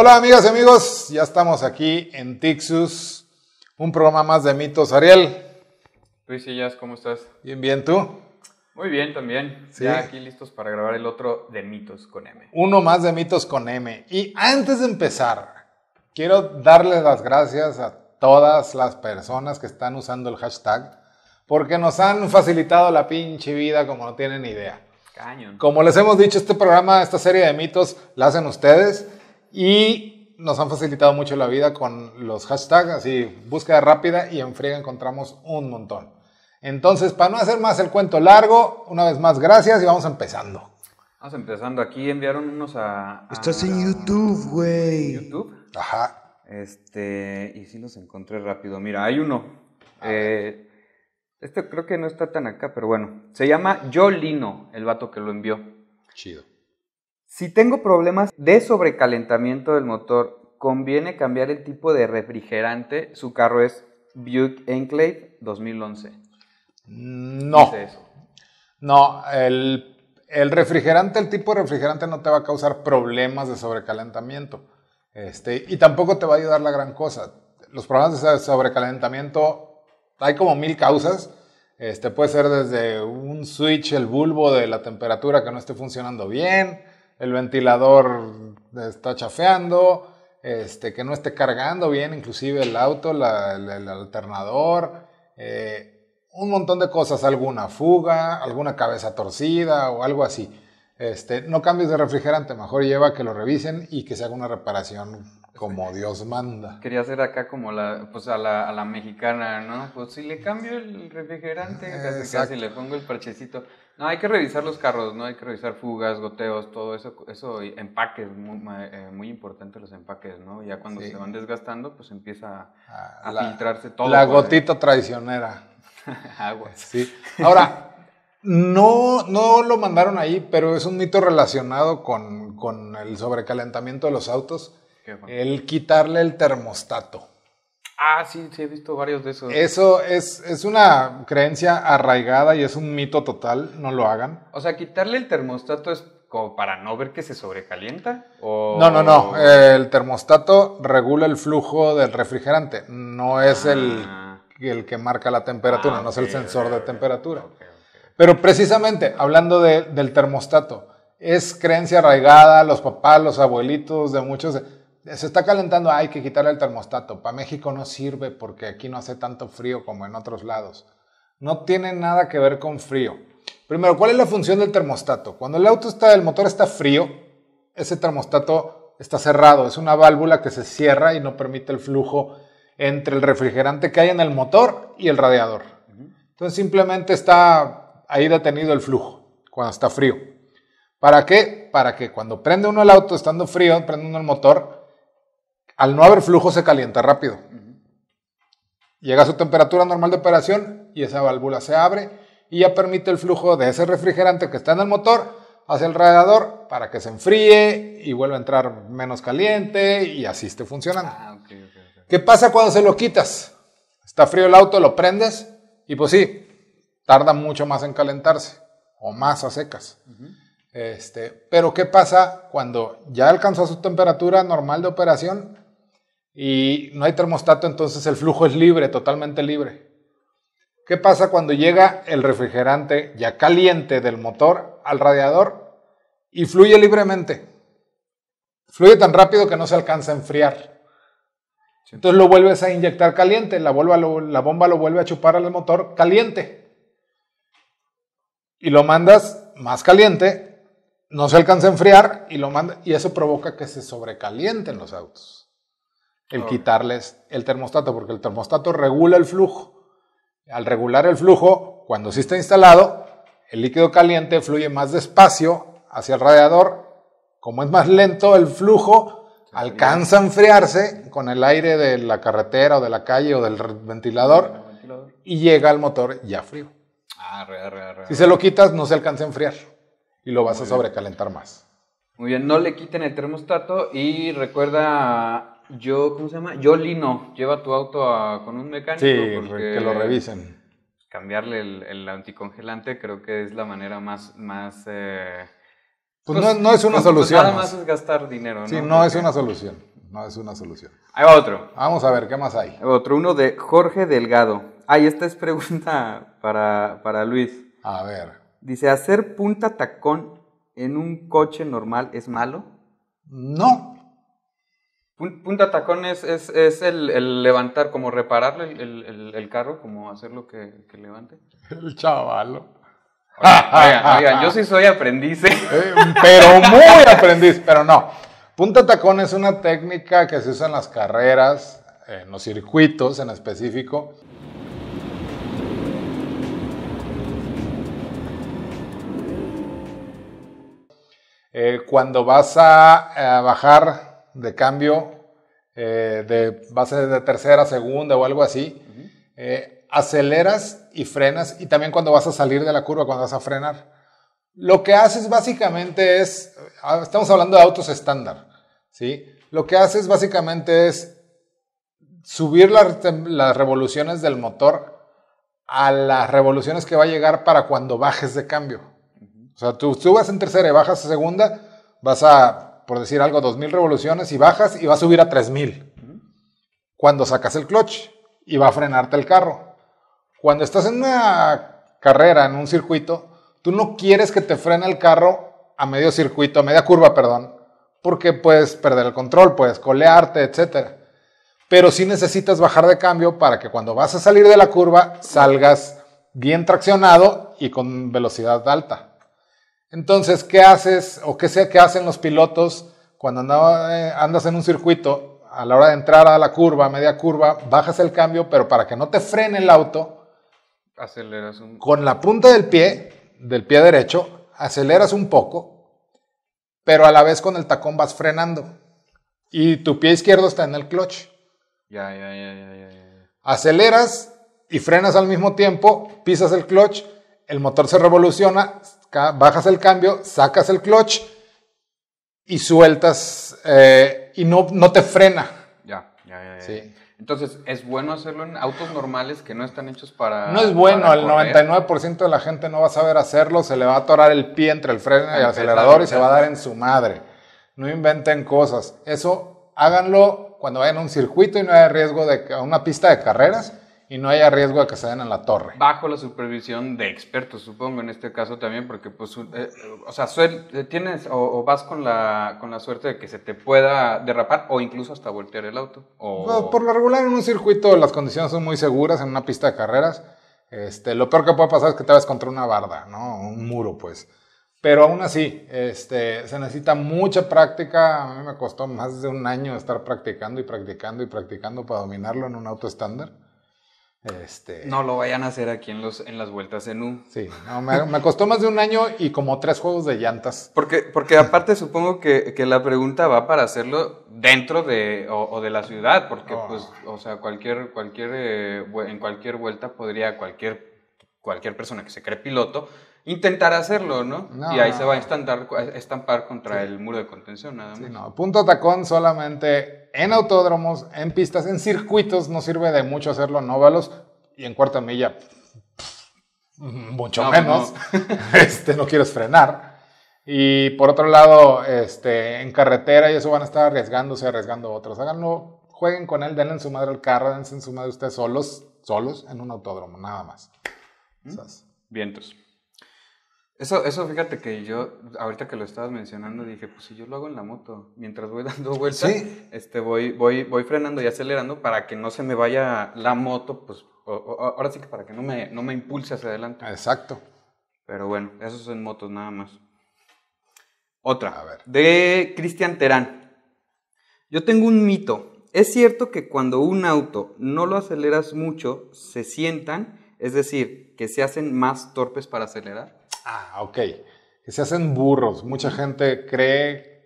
Hola amigas y amigos, ya estamos aquí en Tixus, un programa más de mitos. Ariel. Luis Jazz, ¿cómo estás? Bien, bien, ¿tú? Muy bien también. Ya aquí listos para grabar el otro de mitos con M. Uno más de mitos con M. Y antes de empezar, quiero darles las gracias a todas las personas que están usando el hashtag porque nos han facilitado la pinche vida como no tienen idea. Cañón. Como les hemos dicho, este programa, esta serie de mitos la hacen ustedes y nos han facilitado mucho la vida con los hashtags, así búsqueda rápida y en friega encontramos un montón. Entonces, para no hacer más el cuento largo, una vez más gracias y vamos empezando. Vamos empezando. Aquí enviaron unos a. Estás en YouTube, güey. YouTube. Ajá. Este. Y sí los encontré rápido. Mira, hay uno. Eh, este creo que no está tan acá, pero bueno. Se llama Yolino, el vato que lo envió. Chido. Si tengo problemas de sobrecalentamiento del motor, conviene cambiar el tipo de refrigerante. Su carro es Buick Enclave 2011. Mm, no. No, el, refrigerante, el tipo de refrigerante no te va a causar problemas de sobrecalentamiento. Este, y tampoco te va a ayudar la gran cosa. Los problemas de sobrecalentamiento, hay como mil causas. Este, puede ser desde un switch, el bulbo de la temperatura que no esté funcionando bien, el ventilador está chafeando, este, que no esté cargando bien, inclusive el auto, el, alternador, eh, un montón de cosas, alguna fuga, alguna cabeza torcida o algo así. Este, no cambies de refrigerante, mejor lleva que lo revisen y que se haga una reparación como este, Dios manda. Quería hacer acá como la, pues, a la, a la mexicana, ¿no? Pues si le cambio el refrigerante, casi, casi, le pongo el parchecito. No, hay que revisar los carros, ¿no? Hay que revisar fugas, goteos, todo eso, eso empaques, eh, muy, importantes importante los empaques, ¿no? Ya cuando se van desgastando, pues empieza a, ah, filtrarse todo. La gotita traicionera. Sí. Ahora, no, no lo mandaron ahí, pero es un mito relacionado con, con el sobrecalentamiento de los autos. El quitarle el termostato. Ah, sí, sí, he visto varios de esos. Eso es, una creencia arraigada y es un mito total, no lo hagan. O sea, quitarle el termostato es como para no ver que se sobrecalienta? ¿O... No, no, no. El termostato regula el flujo del refrigerante. No es el, ah. el, que marca la temperatura, ah, no es el sensor de temperatura. Pero precisamente, hablando del termostato, es creencia arraigada, los papás, los abuelitos de muchos se está calentando, hay que quitarle el termostato. Para México no sirve porque aquí no hace tanto frío como en otros lados. No tiene nada que ver con frío. Primero, ¿cuál es la función del termostato? Cuando el auto está, el motor está frío, ese termostato está cerrado. Es una válvula que se cierra y no permite el flujo entre el refrigerante que hay en el motor y el radiador. Entonces simplemente está ahí detenido el flujo cuando está frío. ¿Para qué? Para que cuando prende uno el auto estando frío, prende uno el motor, al no haber flujo se calienta rápido. Llega a su temperatura normal de operación y esa válvula se abre y ya permite el flujo de ese refrigerante que está en el motor hacia el radiador para que se enfríe y vuelva a entrar menos caliente y así esté funcionando. Ah, ¿Qué pasa cuando se lo quitas? Está frío el auto, lo prendes y pues sí, tarda mucho más en calentarse o más a secas. Este, pero ¿qué pasa cuando ya alcanzó su temperatura normal de operación? y no hay termostato, entonces el flujo es libre, totalmente libre. ¿Qué pasa cuando llega el refrigerante ya caliente del motor al radiador y fluye libremente? Fluye tan rápido que no se alcanza a enfriar. Entonces lo vuelves a inyectar caliente, la, bomba lo vuelve a chupar al motor caliente. Y lo mandas más caliente, no se alcanza a enfriar y eso provoca que se sobrecalienten los autos el quitarles el termostato, porque el termostato regula el flujo. Al regular el flujo, cuando sí está instalado, el líquido caliente fluye más despacio hacia el radiador. Como es más lento el flujo, alcanza a enfriarse con el aire de la carretera o de la calle o del ventilador y llega al motor ya frío. Ah, si se lo quitas, no se alcanza a enfriar y lo vas a sobrecalentar más. Muy bien, no le quiten el termostato y recuerda yo, ¿cómo se llama? Yo lleva tu auto con un mecánico. Sí, que lo revisen. Cambiarle el, anticongelante creo que es la manera más... más eh, pues, pues no, es una pues solución. nada más es gastar dinero. Sí, no, es una solución. No es una solución. Ahí va otro. Vamos a ver, ¿qué más hay? Otro, uno de Jorge Delgado. Ay, esta es pregunta para, para Luis. A ver. Dice, ¿hacer punta tacón en un coche normal es malo? No, Punta tacón es, el, levantar, como reparar el, carro, como hacer lo que, levante. El chavalo. Oigan, yo sí soy aprendiz. ¿eh? Eh, pero muy aprendiz, pero no. Punta tacón es una técnica que se usa en las carreras, en los circuitos en específico. Eh, cuando vas a bajar de cambio eh, de base de tercera, segunda o algo así, eh, aceleras y frenas y también cuando vas a salir de la curva, cuando vas a frenar. Lo que haces básicamente es, ah, estamos hablando de autos estándar, ¿sí? Lo que haces básicamente es subir las, las revoluciones del motor a las revoluciones que va a llegar para cuando bajes de cambio. O sea, tú subas en tercera y bajas a segunda, vas a por decir algo, 2.000 revoluciones y bajas y va a subir a 3.000. Cuando sacas el clutch y va a frenarte el carro. Cuando estás en una carrera, en un circuito, tú no quieres que te frene el carro a medio circuito, a media curva, perdón, porque puedes perder el control, puedes colearte, etc. Pero si necesitas bajar de cambio para que cuando vas a salir de la curva salgas bien traccionado y con velocidad alta. Entonces, ¿qué haces o qué sé que hacen los pilotos cuando eh, andas en un circuito? A la hora de entrar a la curva, media curva, bajas el cambio, pero para que no te frene el auto, aceleras con la punta del pie, del pie derecho, aceleras un poco, pero a la vez con el tacón vas frenando. Y tu pie izquierdo está en el clutch. Ya, ya, ya, ya, ya. Aceleras y frenas al mismo tiempo, pisas el clutch, el motor se revoluciona, bajas el cambio, sacas el clutch y sueltas eh, y no, no te frena. Ya, ya, ya. Entonces, ¿es bueno hacerlo en autos normales que no están hechos para.? No es bueno, el 99% de la gente no va a saber hacerlo, se le va a atorar el pie entre el freno y el acelerador y se va a dar en su madre. No inventen cosas. Eso háganlo cuando vayan a un circuito y no hay riesgo de una pista de carreras y no haya riesgo de que se den en la torre. Bajo la supervisión de expertos, supongo, en este caso también, porque pues, eh, o sea, eh, tienes o, vas con la, con la suerte de que se te pueda derrapar o incluso hasta voltear el auto. O... por lo regular en un circuito las condiciones son muy seguras, en una pista de carreras. Este, lo peor que puede pasar es que te vas contra una barda, ¿no? Un muro, pues. Pero aún así, este, se necesita mucha práctica. A mí me costó más de un año estar practicando y practicando y practicando para dominarlo en un auto estándar. Este, no lo vayan a hacer aquí en, los, en las vueltas en U. Sí, me, costó más de un año y como tres juegos de llantas. Porque, porque aparte supongo que, la pregunta va para hacerlo dentro de, o, de la ciudad, porque oh. pues, o sea, cualquier, cualquier, eh, en cualquier vuelta podría cualquier, cualquier persona que se cree piloto intentar hacerlo, ¿no? y ahí se va a estampar, contra el muro de contención, nada más. no, punto tacón solamente en autódromos, en pistas, en circuitos no sirve de mucho hacerlo en óvalos y en cuarta milla mucho menos. No. este, no quieres frenar. Y por otro lado, este, en carretera y eso van a estar arriesgándose, arriesgando otros. Háganlo, jueguen con él, denle en su madre el carro, denle en su madre ustedes solos, solos en un autódromo, nada más. ¿Mm? Vientos. Eso, eso fíjate que yo, ahorita que lo estabas mencionando, dije, pues si yo lo hago en la moto, mientras voy dando vueltas, este, voy, voy, voy frenando y acelerando para que no se me vaya la moto, pues ahora sí que para que no me, no me impulse hacia adelante. Exacto. Pero bueno, eso es en motos nada más. Otra, A ver. de Cristian Terán. Yo tengo un mito. Es cierto que cuando un auto no lo aceleras mucho, se sientan, es decir, que se hacen más torpes para acelerar. Ah, ok. Que se hacen burros. Mucha gente cree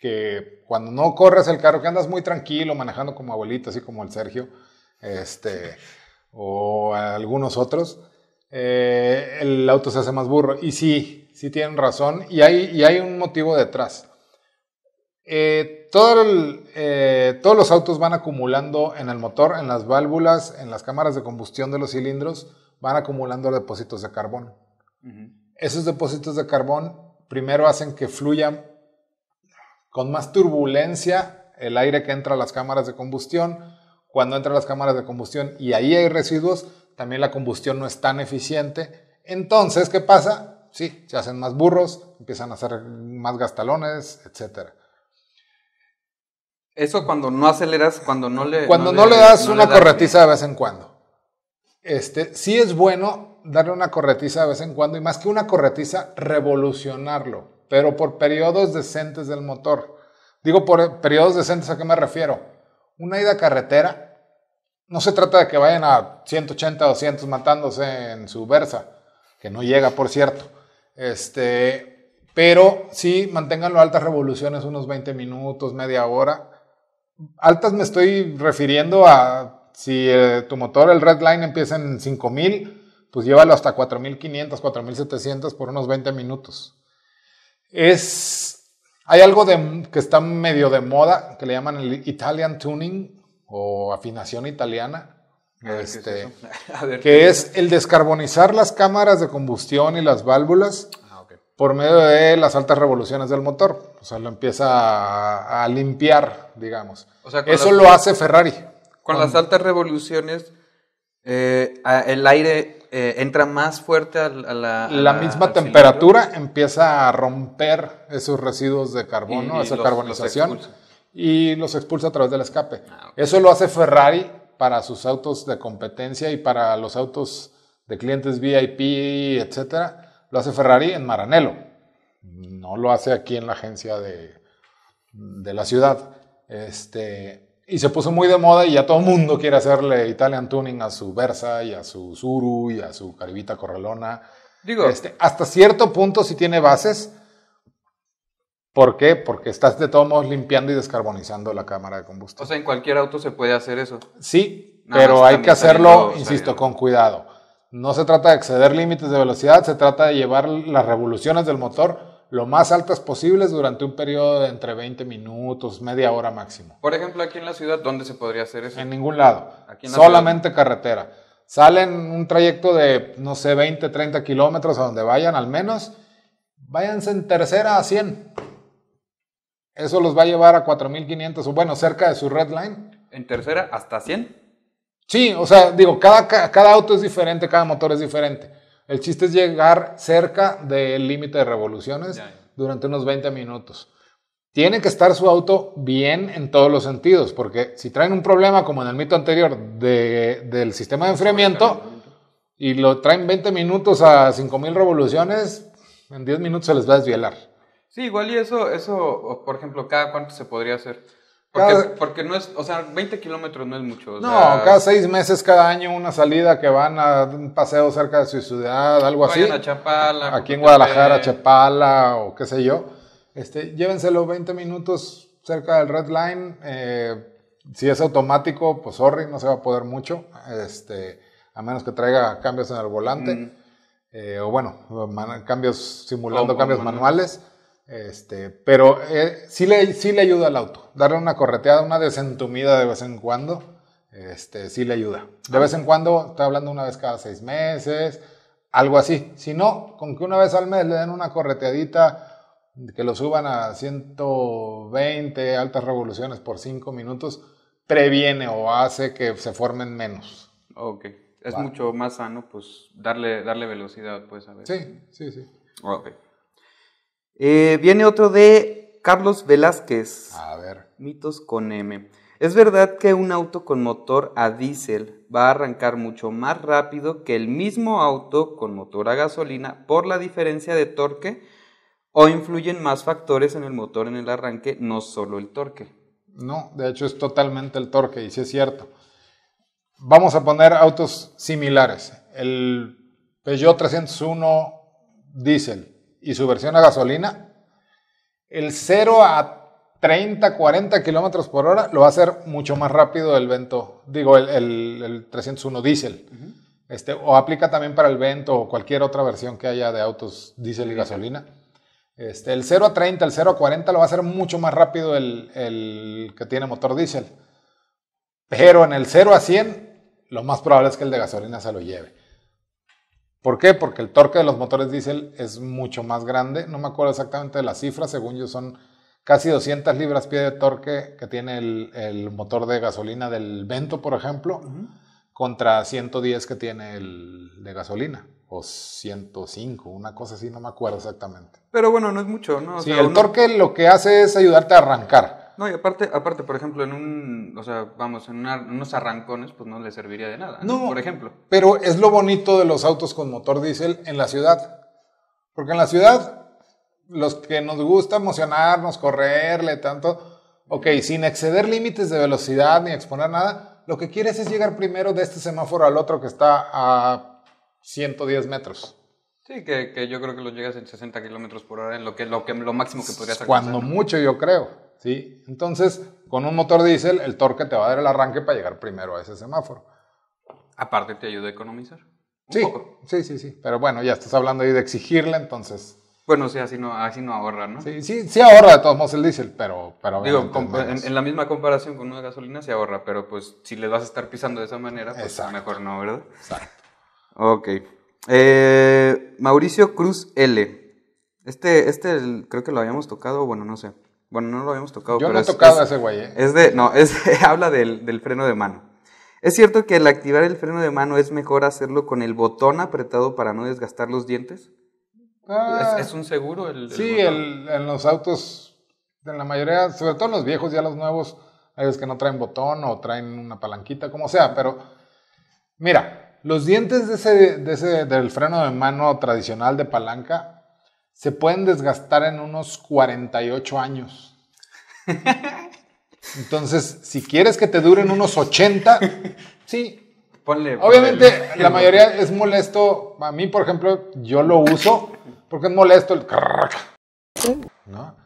que cuando no corres el carro, que andas muy tranquilo, manejando como abuelito, así como el Sergio, este, o algunos otros, eh, el auto se hace más burro. Y sí, sí tienen razón. Y hay, hay un motivo detrás. Eh, eh, todos los autos van acumulando en el motor, en las válvulas, en las cámaras de combustión de los cilindros, van acumulando depósitos de carbón esos depósitos de carbón primero hacen que fluya con más turbulencia el aire que entra a las cámaras de combustión. Cuando entra las cámaras de combustión y ahí hay residuos, también la combustión no es tan eficiente. Entonces, ¿qué pasa? Sí, se hacen más burros, empiezan a hacer más gastalones, etc. Eso cuando no aceleras, cuando no le... Cuando no, le, das una corretiza de vez en cuando. Este, sí es bueno darle una corretiza de vez en cuando y más que una corretiza, revolucionarlo, pero por periodos decentes del motor. Digo por periodos decentes, ¿a qué me refiero? Una ida a carretera, no se trata de que vayan a 180, 200 matándose en su Versa, que no llega, por cierto. Este, pero sí manténganlo a altas revoluciones, unos 20 minutos, media hora. Altas me estoy refiriendo a si eh, tu motor, el Redline, empieza en 5000, pues llévalo hasta 4500, 4700 por unos 20 minutos. Es, hay algo de, que está medio de moda, que le llaman el Italian tuning o afinación italiana. Este, que es, el descarbonizar las cámaras de combustión y las válvulas ah, por medio de las altas revoluciones del motor. O sea, lo empieza a, limpiar, digamos. O sea, Eso lo hace Ferrari. Con, las altas revoluciones, eh, el aire eh, entra más fuerte a la... la, misma temperatura empieza a romper esos residuos de carbono, esa carbonización, y los expulsa a través del escape. Ah, Eso lo hace Ferrari para sus autos de competencia y para los autos de clientes VIP, etc. Lo hace Ferrari en Maranello. No lo hace aquí en la agencia de, de la ciudad. Este, y se puso muy de moda y ya todo el mundo quiere hacerle Italian Tuning a su Versa y a su Zuru y a su Caribita Corralona. Digo, este, hasta cierto punto sí tiene bases. ¿Por qué? Porque estás de todos modos limpiando y descarbonizando la cámara de combustible. O sea, en cualquier auto se puede hacer eso. Sí, pero hay que hacerlo, insisto, con cuidado. No se trata de exceder límites de velocidad, se trata de llevar las revoluciones del motor lo más altas posibles durante un periodo de entre 20 minutos, media hora máximo. Por ejemplo, aquí en la ciudad, ¿dónde se podría hacer eso? En ningún lado, solamente carretera. Salen un trayecto de, no sé, 20, 30 kilómetros a donde vayan al menos, váyanse en tercera a 100. Eso los va a llevar a 4.500 o bueno, cerca de su red line. ¿En tercera hasta 100? Sí, o sea, digo, cada, cada auto es diferente, cada motor es diferente. El chiste es llegar cerca del límite de revoluciones durante unos 20 minutos. Tiene que estar su auto bien en todos los sentidos, porque si traen un problema, como en el mito anterior, del sistema de enfriamiento y lo traen 20 minutos a 5000 revoluciones, en 10 minutos se les va a desvielar. Sí, igual y eso, eso por ejemplo, cada cuánto se podría hacer. Porque, no es, o sea, 20 kilómetros no es mucho. no, cada seis meses, cada año, una salida que van a un paseo cerca de su ciudad, algo así. Aquí en Guadalajara, Chapala o qué sé yo. Este, llévenselo 20 minutos cerca del Red Line. Eh, si es automático, pues sorry, no se va a poder mucho. Este, a menos que traiga cambios en el volante. Mm. Eh, o bueno, cambios simulando cambios manuales este, pero eh, sí, le, sí le ayuda al auto. Darle una correteada, una desentumida de vez en cuando, este, sí le ayuda. De ah. vez en cuando, estoy hablando una vez cada seis meses, algo así. Si no, con que una vez al mes le den una correteadita, que lo suban a 120 altas revoluciones por cinco minutos, previene o hace que se formen menos. Ok. Es mucho más sano, pues, darle, darle velocidad, pues, a ver. Sí, sí, sí. Ok. Eh, viene otro de Carlos Velázquez. A ver. Mitos con M. ¿Es verdad que un auto con motor a diésel va a arrancar mucho más rápido que el mismo auto con motor a gasolina por la diferencia de torque? ¿O influyen más factores en el motor en el arranque, no solo el torque? No, de hecho es totalmente el torque, y sí es cierto. Vamos a poner autos similares. El Peugeot 301 diésel y su versión a gasolina, el 0 a 30, 40 kilómetros por hora lo va a hacer mucho más rápido el Vento, digo, el, 301 diésel. este, o aplica también para el Vento o cualquier otra versión que haya de autos diésel y gasolina. Este, el 0 a 30, el 0 a 40 lo va a hacer mucho más rápido el, el que tiene motor diésel. Pero en el 0 a 100, lo más probable es que el de gasolina se lo lleve. ¿Por qué? Porque el torque de los motores diésel es mucho más grande. No me acuerdo exactamente de la cifra, según yo son casi 200 libras pie de torque que tiene el, motor de gasolina del Vento, por ejemplo, contra 110 que tiene el de gasolina, o 105, una cosa así, no me acuerdo exactamente. Pero bueno, no es mucho, ¿no? sí, el torque lo que hace es ayudarte a arrancar. No, y aparte, aparte, por ejemplo, en un, o sea, vamos, en unos arrancones, pues no le serviría de nada, no, por ejemplo. Pero es lo bonito de los autos con motor diésel en la ciudad. Porque en la ciudad, los que nos gusta emocionarnos, correrle tanto, ok, sin exceder límites de velocidad ni exponer nada, lo que quieres es llegar primero de este semáforo al otro que está a 110 metros. Sí, que, yo creo que lo llegas en 60 kilómetros por hora, en lo que, lo lo máximo que podrías alcanzar. Cuando mucho, yo creo. ¿sí? Entonces, con un motor diésel, el torque te va a dar el arranque para llegar primero a ese semáforo. Aparte, te ayuda a economizar. Sí, sí, sí, sí. Pero bueno, ya estás hablando ahí de exigirle, entonces. Bueno, sí, así no, así no ahorra, ¿no? Sí, sí, sí ahorra de todos modos el diésel, pero... pero en, la misma comparación con una gasolina se ahorra, pero pues si le vas a estar pisando de esa manera, pues mejor no, ¿verdad? Exacto. Ok. Eh, Mauricio Cruz L. Este, este creo que lo habíamos tocado, bueno, no sé. Bueno, no lo habíamos tocado. Yo no he tocado es, ese güey. ¿eh? Es de, no, es habla del, freno de mano. Es cierto que al activar el freno de mano es mejor hacerlo con el botón apretado para no desgastar los dientes. Ah. ¿Es, un seguro el, Sí, en los autos, en la mayoría, sobre todo en los viejos, ya los nuevos, hay veces que no traen botón o traen una palanquita, como sea, pero mira, los dientes de ese, de ese, del freno de mano tradicional de palanca se pueden desgastar en unos 48 años. Entonces, si quieres que te duren unos 80, sí. Ponle, Obviamente, la mayoría es molesto. A mí, por ejemplo, yo lo uso porque es molesto el... ¿no?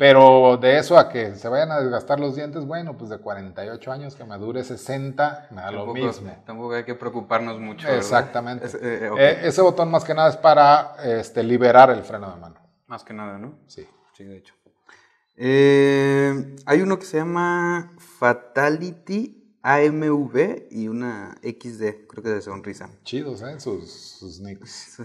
Pero de eso a que se vayan a desgastar los dientes, bueno, pues de 48 años que me dure 60, me tampoco, lo mismo. Tampoco hay que preocuparnos mucho. Exactamente. Eh, eh, eh, ese botón más que nada es para este, liberar el freno de mano. Más que nada, ¿no? Sí. Sí, de hecho. hay uno que se llama Fatality AMV y una XD, creo que de sonrisa. Chidos, ¿eh? Sus, sus nicks.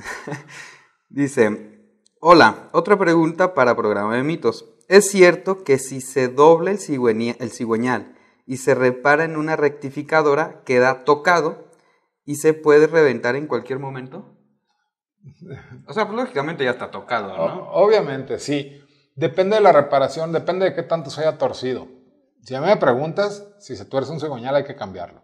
Dice, hola, otra pregunta para programa de mitos. Es cierto que si se dobla el, cigüeñal, y se repara en una rectificadora, queda tocado y se puede reventar en cualquier momento. O sea, pues, lógicamente ya está tocado, ¿no? obviamente, sí. Depende de la reparación, depende de qué tanto se haya torcido. Si a mí me preguntas, si se tuerce un cigüeñal hay que cambiarlo.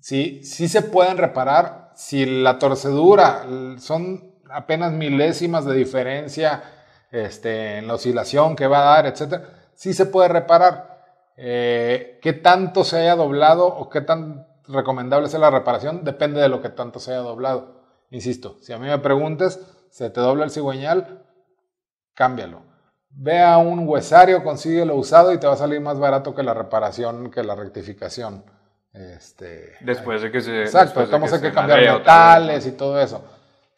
Sí, sí se pueden reparar si la torcedura son apenas milésimas de diferencia este, en la oscilación que va a dar, etcétera, Sí se puede reparar. Eh, ¿Qué tanto se haya doblado o qué tan recomendable sea la reparación? Depende de lo que tanto se haya doblado. Insisto, si a mí me preguntas, se te dobla el cigüeñal, cámbialo. Ve a un huesario, consíguelo usado y te va a salir más barato que la reparación, que la rectificación. Este, después de que se. Exacto, estamos cambiar metales y todo eso.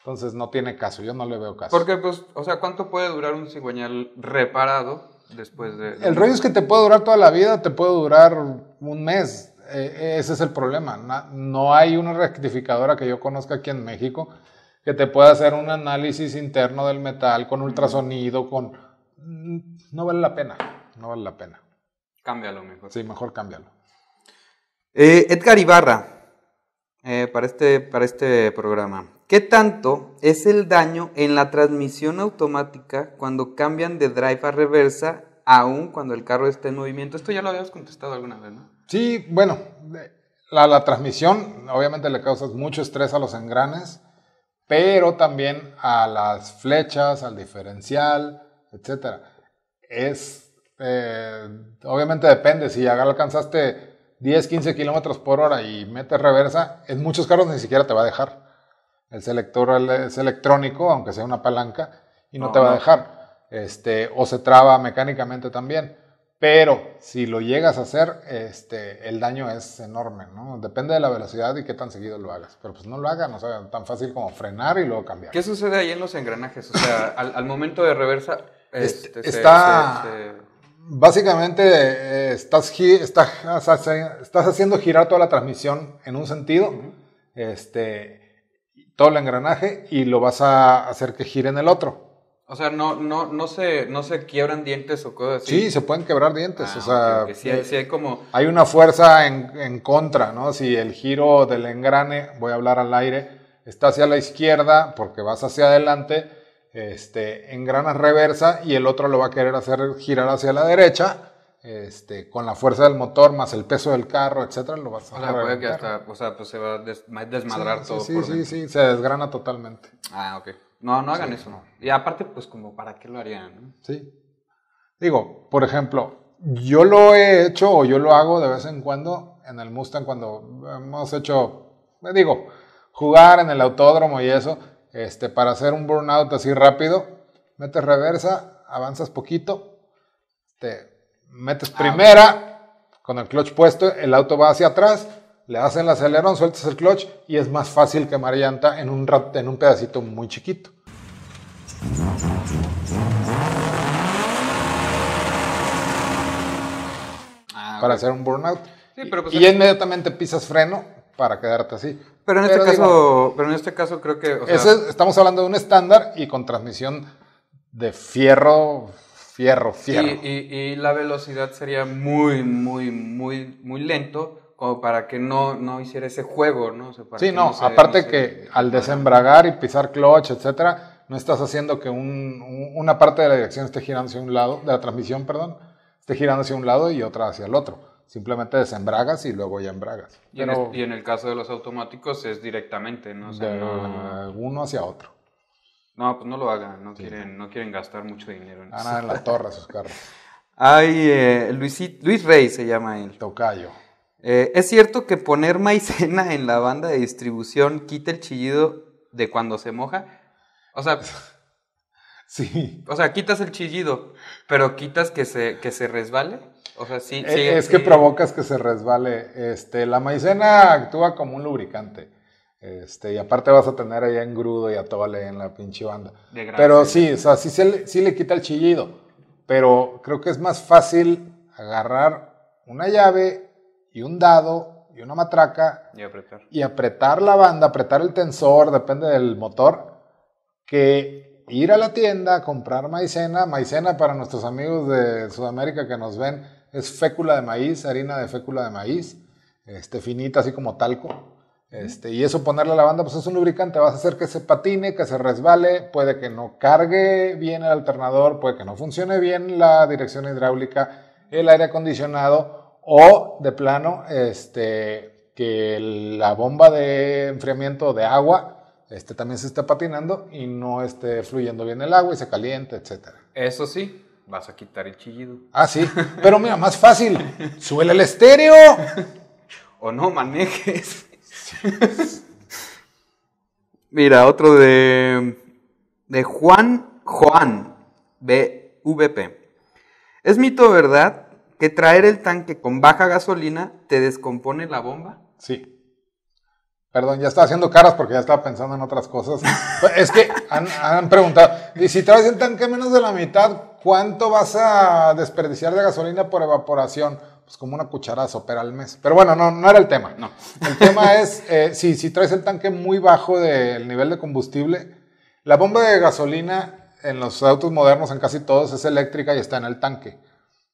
Entonces no tiene caso, yo no le veo caso. Porque, pues, o sea, ¿cuánto puede durar un cigüeñal reparado después de...? El rollo es que te puede durar toda la vida, te puede durar un mes. E, e, ese es el problema. No hay una rectificadora que yo conozca aquí en México que te pueda hacer un análisis interno del metal con ultrasonido, con... Mm, no vale la pena, no vale la pena. Cámbialo mejor. Sí, mejor cámbialo. Eh, Edgar Ibarra, eh, para, este, para este programa. ¿Qué tanto es el daño en la transmisión automática cuando cambian de drive a reversa, aún cuando el carro está en movimiento? Esto ya lo habías contestado alguna vez, ¿no? Sí, bueno, la, transmisión obviamente le causas mucho estrés a los engranes, pero también a las flechas, al diferencial, etc. Es, eh, obviamente depende, si ya alcanzaste 10, 15 kilómetros por hora y metes reversa, en muchos carros ni siquiera te va a dejar. El selector es electrónico, aunque sea una palanca, y no, te va a dejar. Este, o se traba mecánicamente también. Pero si lo llegas a hacer, este, el daño es enorme, ¿no? Depende de la velocidad y qué tan seguido lo hagas. Pero pues no lo hagan, no sea, tan fácil como frenar y luego cambiar. ¿Qué sucede ahí en los engranajes? O sea, al, momento de reversa... Este, está... Básicamente eh, estás, estás, estás, haciendo girar toda la transmisión en un sentido. Este todo el engranaje y lo vas a hacer que gire en el otro. O sea, no, no, no se, no se quiebran dientes o cosas así. Sí, se pueden quebrar dientes. Ah, o sea, eh, hay, como... hay una fuerza en, contra, ¿no? Si el giro del engrane, voy a hablar al aire, está hacia la izquierda porque vas hacia adelante, este, engranas reversa y el otro lo va a querer hacer girar hacia la derecha este, con la fuerza del motor más el peso del carro, etcétera, lo vas a O sea, o sea, pues se va a desmadrar sí, todo. Sí, sí, sí, se desgrana totalmente. Ah, ok. No, no hagan eso, no. Y aparte, pues, como para qué lo harían, Sí. Digo, por ejemplo, yo lo he hecho o yo lo hago de vez en cuando en el Mustang cuando hemos hecho, eh, digo, jugar en el autódromo y eso, este, para hacer un burnout así rápido, metes reversa, avanzas poquito, te metes ah, primera, con el clutch puesto, el auto va hacia atrás, le das el acelerón, sueltas el clutch y es más fácil quemar llanta en un, en un pedacito muy chiquito. Ah, para hacer un burnout. Pues y ya inmediatamente pisas freno para quedarte así. Pero en este, caso, pero en este caso creo que... estamos hablando de un estándar y con transmisión de fierro Fierro, fierro. Y, la velocidad sería muy, muy, muy, muy lento, como para que no, no hiciera ese juego, ¿no? sí, no, aparte que al desembragar y pisar clutch, etcétera, no estás haciendo que una parte de la dirección esté girando hacia un lado, de la transmisión, perdón, esté girando hacia un lado y otra hacia el otro simplemente desembragas y luego ya embragas. Y, en el, caso de los automáticos es directamente, ¿no? de uno hacia otro. No, pues no lo hagan, no, quieren, no quieren gastar mucho dinero en Van a la torre sus carros. Ay, eh, Luis, Luis Rey se llama él. Tocayo. Eh, ¿Es cierto que poner maicena en la banda de distribución quita el chillido de cuando se moja? O sea, Sí. O sea, quitas el chillido, pero quitas que se, que se resbale. O sea, sí. Eh, es, que provocas que se resbale. Este, la maicena actúa como un lubricante. Este, y aparte vas a tener allá en Grudo y a Tole en la pinche banda. pero sí, o sí, le, quita el chillido. Pero creo que es más fácil agarrar una llave y un dado y una matraca y apretar, la banda, apretar el tensor, depende del motor, que ir a la tienda comprar maicena. Maicena para nuestros amigos de Sudamérica que nos ven es fécula de maíz, harina de fécula de maíz, este, finita así como talco este, y eso ponerle la banda, pues es un lubricante, vas a hacer que se patine, que se resbale, puede que no cargue bien el alternador, puede que no funcione bien la dirección hidráulica, el aire acondicionado o de plano este, que la bomba de enfriamiento de agua este, también se esté patinando y no esté fluyendo bien el agua y se caliente, etc. Eso sí, vas a quitar el chillido. Ah, sí, pero mira, más fácil, suele el estéreo. o no manejes. Mira, otro de, de Juan Juan, BVP. ¿Es mito, verdad, que traer el tanque con baja gasolina te descompone la bomba? Sí. Perdón, ya estaba haciendo caras porque ya estaba pensando en otras cosas. es que han, han, preguntado, y si traes el tanque menos de la mitad, ¿cuánto vas a desperdiciar de gasolina por evaporación? pues, como una cucharada sopera al mes. Pero bueno, no, no era el tema. No. El tema es, eh, si, si traes el tanque muy bajo del nivel de combustible, la bomba de gasolina en los autos modernos, en casi todos, es eléctrica y está en el tanque.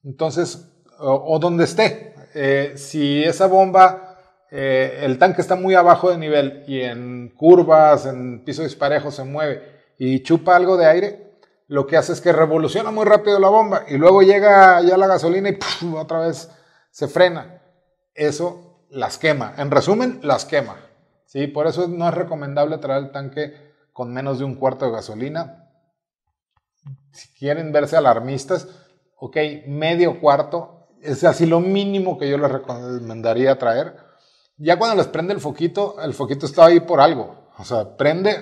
Entonces, o, donde esté, eh, si esa bomba... Eh, el tanque está muy abajo de nivel y en curvas, en pisos disparejos se mueve y chupa algo de aire, lo que hace es que revoluciona muy rápido la bomba y luego llega ya la gasolina y otra vez se frena. Eso las quema. En resumen, las quema. ¿sí? Por eso no es recomendable traer el tanque con menos de un cuarto de gasolina. Si quieren verse alarmistas, ok, medio cuarto es así lo mínimo que yo les recomendaría traer. Ya cuando les prende el foquito, el foquito está ahí por algo. O sea, prende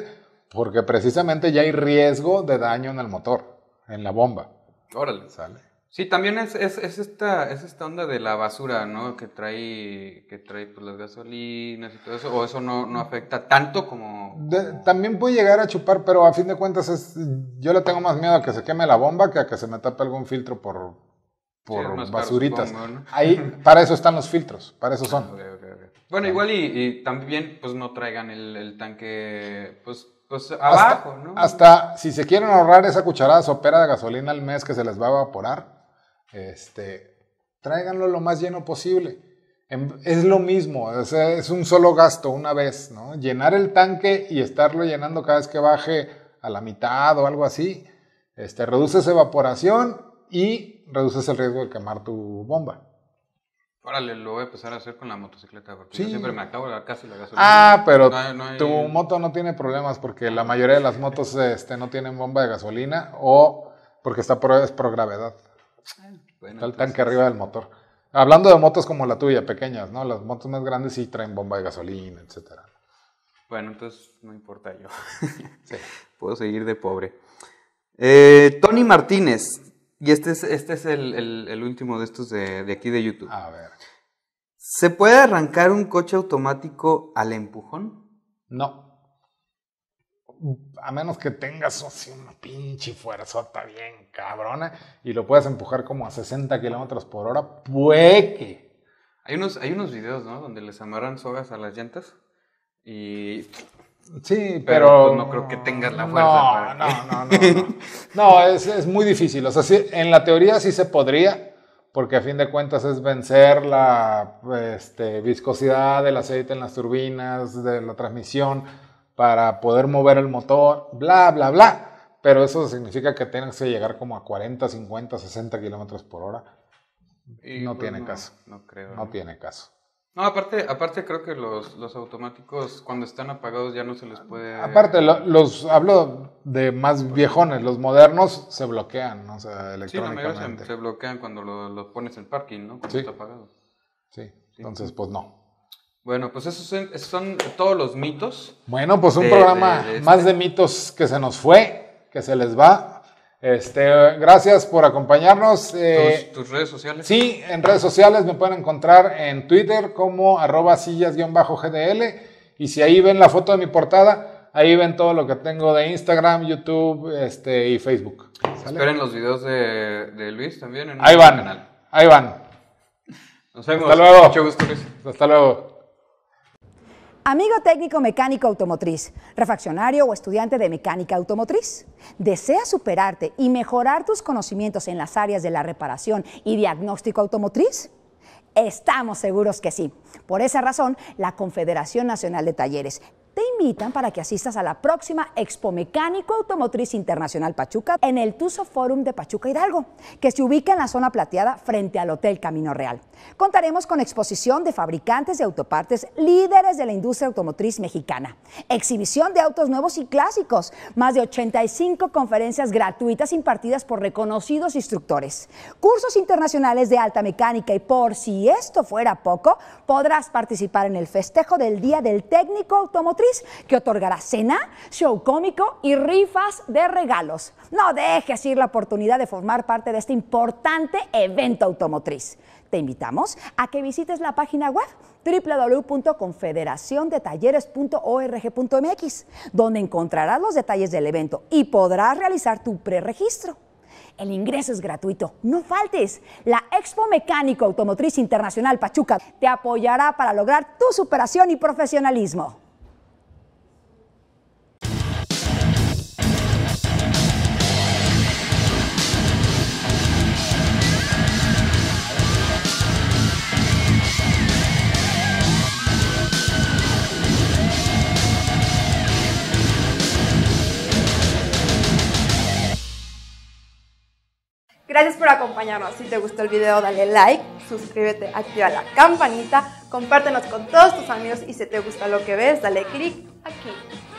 porque precisamente ya hay riesgo de daño en el motor, en la bomba. Órale. Sale. Sí, también es, es, esta, es esta onda de la basura, ¿no? Que trae, que trae pues, las gasolinas y todo eso, o eso no, afecta tanto como... también puede llegar a chupar, pero a fin de cuentas es, yo le tengo más miedo a que se queme la bomba que a que se me tape algún filtro por, por basuritas. Ahí, para eso están los filtros, para eso son. Bueno, igual y, también pues no traigan el, tanque, pues, pues abajo, ¿no? Hasta si se quieren ahorrar esa cucharada sopera de gasolina al mes que se les va a evaporar, este, tráiganlo lo más lleno posible. Es lo mismo, es, un solo gasto una vez, ¿no? Llenar el tanque y estarlo llenando cada vez que baje a la mitad o algo así, este, reduces evaporación y reduces el riesgo de quemar tu bomba. Órale, lo voy a empezar a hacer con la motocicleta, porque siempre me acabo casi la gasolina. Ah, pero tu moto no tiene problemas, porque la ah. mayoría de las motos este, no tienen bomba de gasolina o porque está es por gravedad. Bueno, Está el tanque arriba del motor. Hablando de motos como la tuya, pequeñas, ¿no? Las motos más grandes sí traen bomba de gasolina, etcétera. Bueno, entonces no importa yo. Puedo seguir de pobre. Eh, Tony Martínez. Y este es, este es el, último de estos de, de aquí de YouTube. A ver. ¿Se puede arrancar un coche automático al empujón? No a menos que tengas así una pinche fuerzota bien cabrona y lo puedas empujar como a 60 kilómetros por hora, ¡pueque! Hay unos, hay unos videos, ¿no? Donde les amarran sogas a las llantas y. Sí, pero. Pues, no creo que tengas la fuerza. No, no, no, no, no. es, muy difícil. O sea, en la teoría sí se podría, porque a fin de cuentas es vencer la este, viscosidad del aceite en las turbinas, de la transmisión para poder mover el motor, bla, bla, bla. Pero eso significa que tienes que llegar como a 40, 50, 60 kilómetros por hora. Y no pues tiene caso. No creo. No, tiene caso. No, aparte, aparte creo que los, automáticos cuando están apagados ya no se les puede... Aparte, los hablo de más viejones, los modernos se bloquean, o sea, electrónicamente. Sí, se, bloquean cuando los lo pones en parking, ¿no? Cuando está apagado. sí. entonces pues no. Bueno, pues esos son, todos los mitos. Bueno, pues un programa más este- de mitos que se nos fue, que se les va. Este, gracias por acompañarnos. Eh, ¿Tus, redes sociales? Sí, en redes sociales me pueden encontrar en Twitter como arroba sillas-gdl. Y si ahí ven la foto de mi portada, ahí ven todo lo que tengo de Instagram, YouTube este, y Facebook. Esperen los videos de, Luis también en ahí van, canal. Ahí van. Nos vemos. Hasta luego. Mucho gusto, Luis. Hasta luego. Amigo técnico mecánico automotriz, refaccionario o estudiante de mecánica automotriz, ¿deseas superarte y mejorar tus conocimientos en las áreas de la reparación y diagnóstico automotriz? Estamos seguros que sí. Por esa razón, la Confederación Nacional de Talleres te invitan para que asistas a la próxima Expo Mecánico Automotriz Internacional Pachuca en el Tuso Forum de Pachuca Hidalgo, que se ubica en la zona plateada frente al Hotel Camino Real. Contaremos con exposición de fabricantes de autopartes líderes de la industria automotriz mexicana, exhibición de autos nuevos y clásicos, más de 85 conferencias gratuitas impartidas por reconocidos instructores, cursos internacionales de alta mecánica y por si esto fuera poco, podrás participar en el festejo del Día del Técnico Automotriz que otorgará cena, show cómico y rifas de regalos. No dejes ir la oportunidad de formar parte de este importante evento automotriz. Te invitamos a que visites la página web www.confederaciondetalleres.org.mx, donde encontrarás los detalles del evento y podrás realizar tu preregistro. El ingreso es gratuito, no faltes. La Expo Mecánico Automotriz Internacional Pachuca te apoyará para lograr tu superación y profesionalismo. Gracias por acompañarnos. Si te gustó el video, dale like, suscríbete, activa la campanita, compártenos con todos tus amigos y si te gusta lo que ves, dale click aquí.